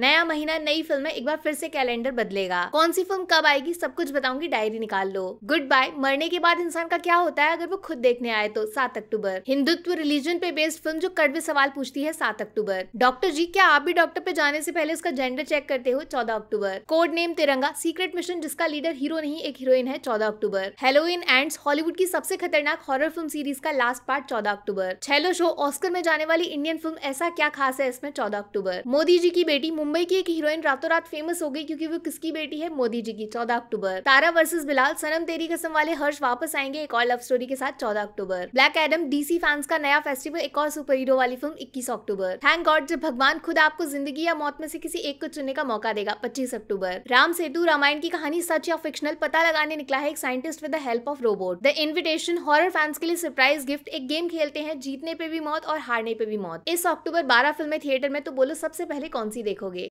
नया महीना नई फिल्म एक बार फिर से कैलेंडर बदलेगा कौन सी फिल्म कब आएगी सब कुछ बताऊंगी डायरी निकाल लो गुड बाय मरने के बाद इंसान का क्या होता है अगर वो खुद देखने आए तो सात अक्टूबर हिंदुत्व रिलीजन पे बेस्ड फिल्म जो कड़वे सवाल पूछती है सात अक्टूबर डॉक्टर जी क्या आप भी डॉक्टर पे जाने से पहले उसका जेंडर चेक करते हो चौदह अक्टूबर code name Tiranga secret mission जिसका लीडर हीरो नहीं एक हीरोइन है चौदह अक्टूबर हेलोइन एंड हॉलीवुड की सबसे खतरनाक हॉरर फिल्म सीरीज का लास्ट पार्ट चौदह अक्टूबर छेलो शो ऑस्कर में जाने वाली इंडियन फिल्म ऐसा क्या खास है इसमें चौदह अक्टूबर मोदी जी की बेटी मुंबई की एक हीरोइन रातों रात फेमस हो गई क्योंकि वो किसकी बेटी है मोदी जी की चौदह अक्टूबर तारा वर्सेस बिलाल सनम तेरी कसम वाले हर्ष वापस आएंगे एक और लव स्टोरी के साथ चौदह अक्टूबर ब्लैक एडम डीसी फैंस का नया फेस्टिवल एक और सुपर हीरो वाली फिल्म इक्कीस अक्टूबर थैंक गॉड जब भगवान खुद आपको जिंदगी या मौत में से किसी एक को चुनने का मौका देगा पच्चीस अक्टूबर राम सेतु रामायण की कहानी सच या फिक्शनल पता लगाने निकला है एक scientist with the help of robot the invitation horror fans के लिए सरप्राइज गिफ्ट एक गेम खेलते हैं जीतने पे भी मौत और हारने पे भी मौत इस अक्टूबर बारह फिल्में थिएटर में तो बोलो सबसे पहले कौन सी देखोगे